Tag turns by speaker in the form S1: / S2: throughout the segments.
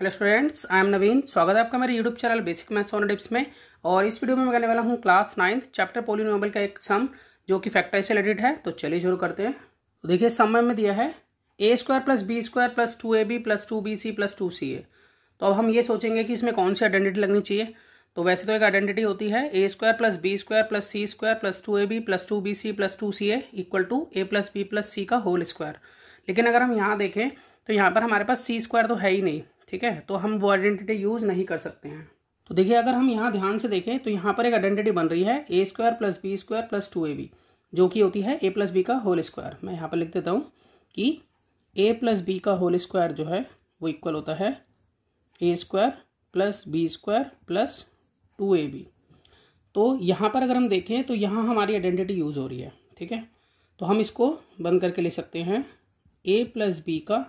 S1: hello students I am Naveen स्वागत है आपका मेरे YouTube channel basic maths on dips में और इस वीडियो में मैं करने वाला हूँ क्लास नाइन्थ चैप्टर पोलिनोमल का एक सम जो कि फैक्टर से रिलेटेड है तो चलिए शुरू करते हैं तो देखिए सम में दिया है A square plus B square plus two A B plus two B C plus two C A तो अब हम ये सोचेंगे कि इसमें कौन सी आइडेंटिटी लगनी चाहिए तो वैसे तो एक आइडेंटिटी होती है A square plus B square plus C square plus two A B plus two B C plus two C A equal to A plus B plus C का होल स्क्वायर लेकिन अगर हम यहाँ देखें तो यहाँ पर हमारे पास सी स्क्वायर तो है ही नहीं ठीक है तो हम वो आइडेंटिटी यूज़ नहीं कर सकते हैं तो देखिए अगर हम यहाँ ध्यान से देखें तो यहाँ पर एक आइडेंटिटी बन रही है A square plus B square plus two A B जो कि होती है ए प्लस बी का होल स्क्वायर मैं यहाँ पर लिख देता हूँ कि ए प्लस बी का होल स्क्वायर जो है वो इक्वल होता है A square plus B square plus two A B तो यहाँ पर अगर हम देखें तो यहाँ हमारी आइडेंटिटी यूज़ हो रही है ठीक है तो हम इसको बंद करके ले सकते हैं ए प्लस बी का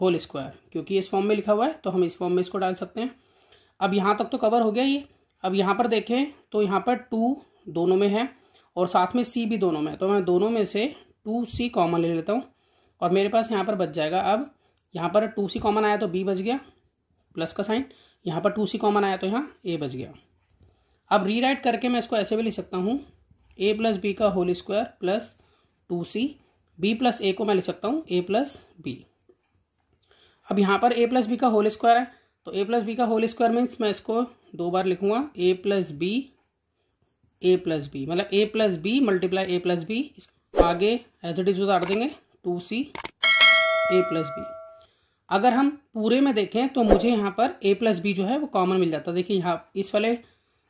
S1: होल स्क्वायर क्योंकि इस फॉर्म में लिखा हुआ है तो हम इस फॉर्म में इसको डाल सकते हैं अब यहाँ तक तो कवर हो गया ये अब यहाँ पर देखें तो यहाँ पर टू दोनों में है और साथ में सी भी दोनों में है तो मैं दोनों में से टू सी कॉमन ले लेता हूँ और मेरे पास यहाँ पर बच जाएगा अब यहाँ पर टू सी कॉमन आया तो बी बच गया प्लस का साइन यहाँ पर टू सी कॉमन आया तो यहाँ ए बच गया अब रीराइट करके मैं इसको ऐसे भी लिख सकता हूँ ए प्लस बी का whole square plus two C B plus A को मैं लिख सकता हूँ ए प्लस बी अब यहाँ पर ए प्लस बी का होल स्क्वायर है तो ए प्लस बी का होल स्क्वायर मीन्स मैं इसको दो बार लिखूंगा A plus B A plus B मतलब A plus B multiply A plus B आगे एज इट इज उतार देंगे two C A plus B अगर हम पूरे में देखें तो मुझे यहाँ पर ए प्लस बी जो है वो कॉमन मिल जाता है देखिए यहाँ इस वाले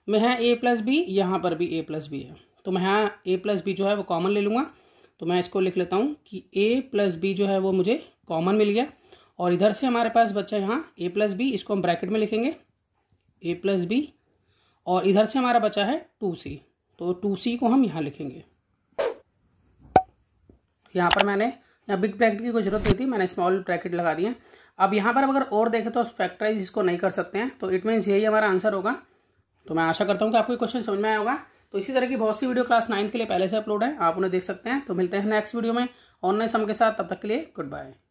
S1: में है ए प्लस बी यहाँ पर भी ए प्लस बी है तो मैं यहाँ ए प्लस बी जो है वो कॉमन ले लूँगा तो मैं इसको लिख लेता हूँ कि ए प्लस बी जो है वो मुझे कॉमन मिल गया और इधर से हमारे पास बच्चा यहाँ ए प्लस बी इसको हम ब्रैकेट में लिखेंगे ए प्लस बी और इधर से हमारा बचा है टू सी तो टू सी को हम यहाँ लिखेंगे यहाँ पर मैंने यहाँ बिग ब्रैकेट की कोई ज़रूरत नहीं थी मैंने स्मॉल ब्रैकेट लगा दिए अब यहाँ पर अगर और देखें तो फैक्टराइज इसको नहीं कर सकते हैं तो इट मीन्स यही हमारा आंसर होगा तो मैं आशा करता हूँ कि आपको क्वेश्चन समझ में आया होगा तो इसी तरह की बहुत सी वीडियो क्लास नाइन्थ के लिए पहले से अपलोड है आप उन्हें देख सकते हैं तो मिलते हैं नेक्स्ट वीडियो में ऑनलाइन सम के साथ तब तक के लिए गुड बाय